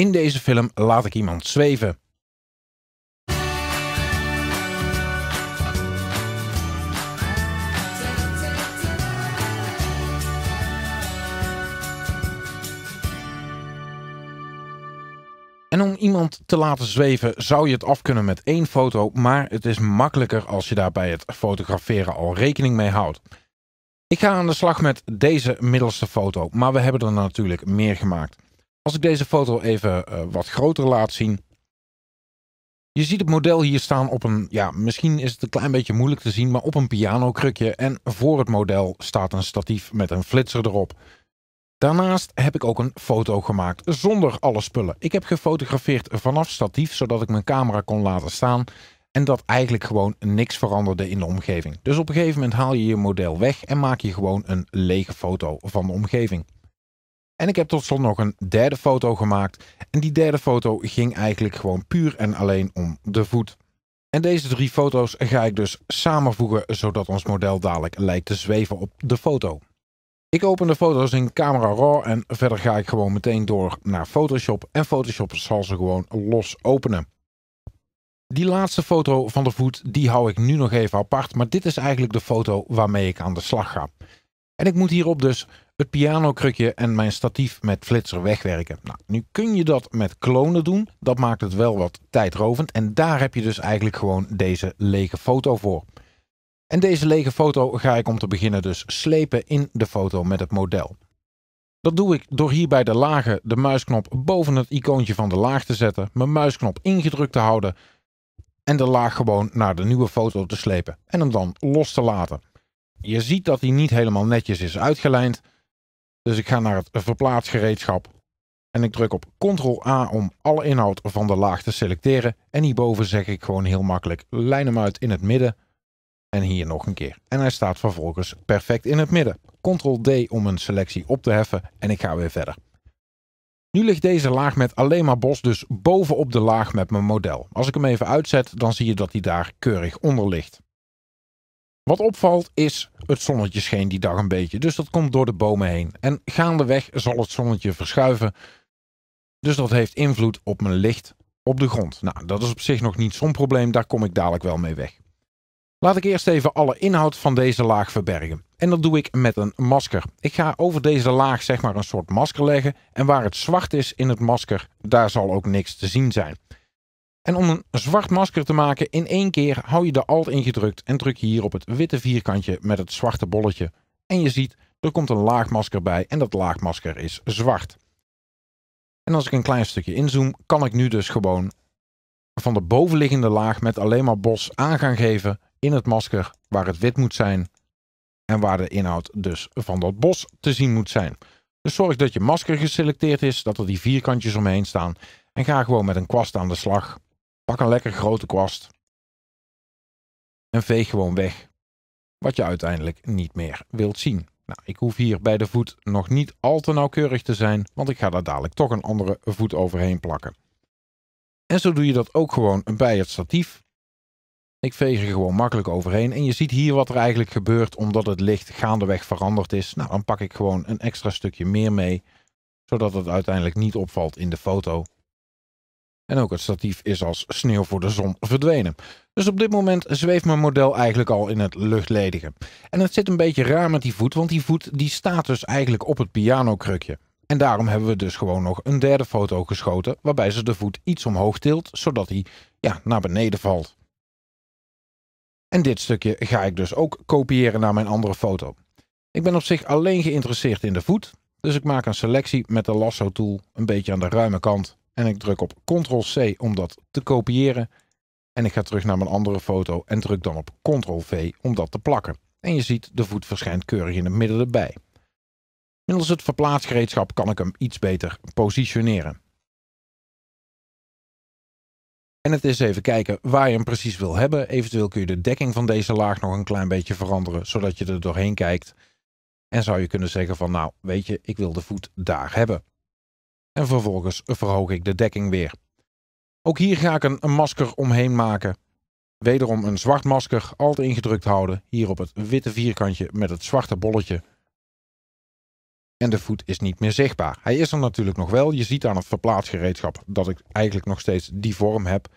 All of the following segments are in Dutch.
In deze film laat ik iemand zweven. En om iemand te laten zweven zou je het af kunnen met één foto, maar het is makkelijker als je daar bij het fotograferen al rekening mee houdt. Ik ga aan de slag met deze middelste foto, maar we hebben er natuurlijk meer gemaakt. Als ik deze foto even eh, wat groter laat zien. Je ziet het model hier staan op een, ja, misschien is het een klein beetje moeilijk te zien, maar op een pianokrukje. En voor het model staat een statief met een flitser erop. Daarnaast heb ik ook een foto gemaakt zonder alle spullen. Ik heb gefotografeerd vanaf statief, zodat ik mijn camera kon laten staan en dat eigenlijk gewoon niks veranderde in de omgeving. Dus op een gegeven moment haal je je model weg en maak je gewoon een lege foto van de omgeving. En ik heb tot slot nog een derde foto gemaakt. En die derde foto ging eigenlijk gewoon puur en alleen om de voet. En deze drie foto's ga ik dus samenvoegen zodat ons model dadelijk lijkt te zweven op de foto. Ik open de foto's in Camera Raw en verder ga ik gewoon meteen door naar Photoshop en Photoshop zal ze gewoon los openen. Die laatste foto van de voet die hou ik nu nog even apart, maar dit is eigenlijk de foto waarmee ik aan de slag ga. En ik moet hierop dus het pianokrukje en mijn statief met flitser wegwerken. Nou, nu kun je dat met klonen doen. Dat maakt het wel wat tijdrovend. En daar heb je dus eigenlijk gewoon deze lege foto voor. En deze lege foto ga ik om te beginnen dus slepen in de foto met het model. Dat doe ik door hier bij de lagen de muisknop boven het icoontje van de laag te zetten, mijn muisknop ingedrukt te houden en de laag gewoon naar de nieuwe foto te slepen en hem dan los te laten. Je ziet dat hij niet helemaal netjes is uitgelijnd, dus ik ga naar het verplaatsgereedschap en ik druk op Ctrl-A om alle inhoud van de laag te selecteren. En hierboven zeg ik gewoon heel makkelijk lijn hem uit in het midden en hier nog een keer. En hij staat vervolgens perfect in het midden. Ctrl-D om een selectie op te heffen en ik ga weer verder. Nu ligt deze laag met alleen maar bos dus bovenop de laag met mijn model. Als ik hem even uitzet, dan zie je dat hij daar keurig onder ligt. Wat opvalt is, het zonnetje scheen die dag een beetje, dus dat komt door de bomen heen. En gaandeweg zal het zonnetje verschuiven, dus dat heeft invloed op mijn licht op de grond. Nou, dat is op zich nog niet zo'n probleem, daar kom ik dadelijk wel mee weg. Laat ik eerst even alle inhoud van deze laag verbergen. En dat doe ik met een masker. Ik ga over deze laag zeg maar een soort masker leggen en waar het zwart is in het masker, daar zal ook niks te zien zijn. En om een zwart masker te maken in één keer hou je de alt ingedrukt en druk je hier op het witte vierkantje met het zwarte bolletje. En je ziet, er komt een laagmasker bij en dat laagmasker is zwart. En als ik een klein stukje inzoom, kan ik nu dus gewoon van de bovenliggende laag met alleen maar bos aan gaan geven in het masker waar het wit moet zijn en waar de inhoud dus van dat bos te zien moet zijn. Dus zorg dat je masker geselecteerd is, dat er die vierkantjes omheen staan en ga gewoon met een kwast aan de slag. Pak een lekker grote kwast en veeg gewoon weg wat je uiteindelijk niet meer wilt zien. Nou, ik hoef hier bij de voet nog niet al te nauwkeurig te zijn, want ik ga daar dadelijk toch een andere voet overheen plakken. En zo doe je dat ook gewoon bij het statief. Ik veeg er gewoon makkelijk overheen en je ziet hier wat er eigenlijk gebeurt omdat het licht gaandeweg veranderd is. Nou, dan pak ik gewoon een extra stukje meer mee, zodat het uiteindelijk niet opvalt in de foto. En ook het statief is als sneeuw voor de zon verdwenen. Dus op dit moment zweeft mijn model eigenlijk al in het luchtledige. En het zit een beetje raar met die voet, want die voet die staat dus eigenlijk op het pianokrukje. En daarom hebben we dus gewoon nog een derde foto geschoten, waarbij ze de voet iets omhoog tilt, zodat hij ja, naar beneden valt. En dit stukje ga ik dus ook kopiëren naar mijn andere foto. Ik ben op zich alleen geïnteresseerd in de voet, dus ik maak een selectie met de lasso tool een beetje aan de ruime kant. En ik druk op Ctrl-C om dat te kopiëren. En ik ga terug naar mijn andere foto en druk dan op Ctrl-V om dat te plakken. En je ziet, de voet verschijnt keurig in het midden erbij. Middels het verplaatsgereedschap kan ik hem iets beter positioneren. En het is even kijken waar je hem precies wil hebben. Eventueel kun je de dekking van deze laag nog een klein beetje veranderen, zodat je er doorheen kijkt. En zou je kunnen zeggen van nou, weet je, ik wil de voet daar hebben en vervolgens verhoog ik de dekking weer. Ook hier ga ik een, masker omheen maken. Wederom een zwart masker, altijd ingedrukt houden, hier op het witte vierkantje met het zwarte bolletje. En de voet is niet meer zichtbaar. Hij is er natuurlijk nog wel. Je ziet aan het verplaatsgereedschap dat ik eigenlijk nog steeds die vorm heb.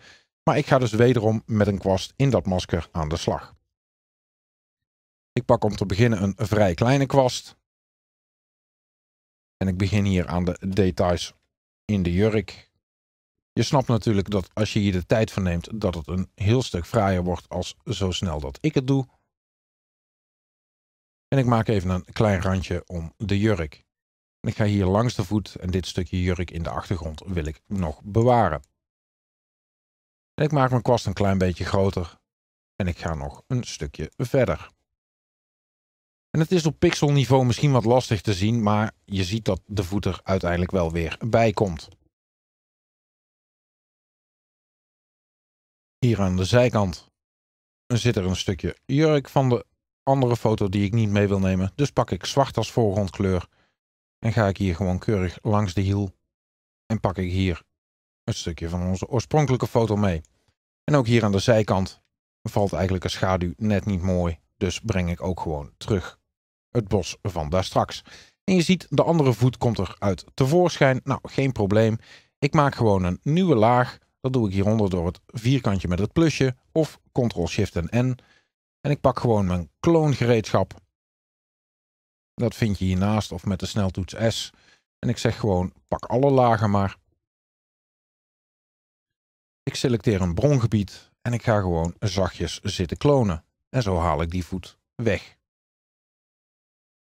Maar ik ga dus wederom met een kwast in dat masker aan de slag. Ik pak om te beginnen een vrij kleine kwast. En ik begin hier aan de details in de jurk. Je snapt natuurlijk dat als je hier de tijd van neemt, dat het een heel stuk fraaier wordt als zo snel dat ik het doe. En ik maak even een klein randje om de jurk. En ik ga hier langs de voet en dit stukje jurk in de achtergrond wil ik nog bewaren. En ik maak mijn kwast een klein beetje groter. En ik ga nog een stukje verder. En het is op pixelniveau misschien wat lastig te zien, maar je ziet dat de voet er uiteindelijk wel weer bij komt. Hier aan de zijkant zit er een stukje jurk van de andere foto die ik niet mee wil nemen. Dus pak ik zwart als voorgrondkleur en ga ik hier gewoon keurig langs de hiel. En pak ik hier een stukje van onze oorspronkelijke foto mee. En ook hier aan de zijkant valt eigenlijk een schaduw net niet mooi. Dus breng ik ook gewoon terug het bos van daar straks. En je ziet, de andere voet komt eruit tevoorschijn. Nou, geen probleem. Ik maak gewoon een nieuwe laag. Dat doe ik hieronder door het vierkantje met het plusje of Ctrl-Shift en N. En ik pak gewoon mijn kloongereedschap. Dat vind je hiernaast of met de sneltoets S. En ik zeg gewoon, pak alle lagen maar. Ik selecteer een brongebied en ik ga gewoon zachtjes zitten klonen. En zo haal ik die voet weg.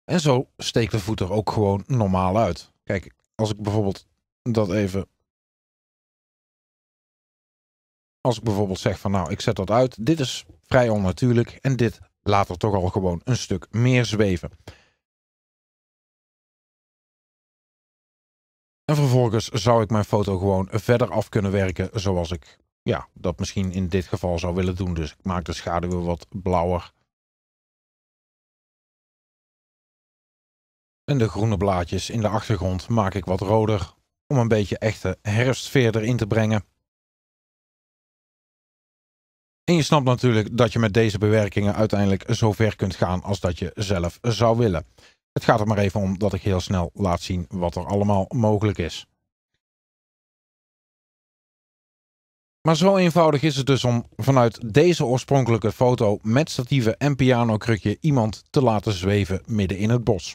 En zo steekt de voet er ook gewoon normaal uit. Kijk, als ik bijvoorbeeld dat even. Als ik bijvoorbeeld zeg van nou, ik zet dat uit. Dit is vrij onnatuurlijk. En dit laat er toch al gewoon een stuk meer zweven. En vervolgens zou ik mijn foto gewoon verder af kunnen werken zoals ik ja, dat misschien in dit geval zou willen doen. Dus ik maak de schaduwen wat blauwer. En de groene blaadjes in de achtergrond maak ik wat roder om een beetje echte herfstsfeer erin te brengen. En je snapt natuurlijk dat je met deze bewerkingen uiteindelijk zo ver kunt gaan als dat je zelf zou willen. Het gaat er maar even om dat ik heel snel laat zien wat er allemaal mogelijk is. Maar zo eenvoudig is het dus om vanuit deze oorspronkelijke foto met statieven en pianokrukje iemand te laten zweven midden in het bos.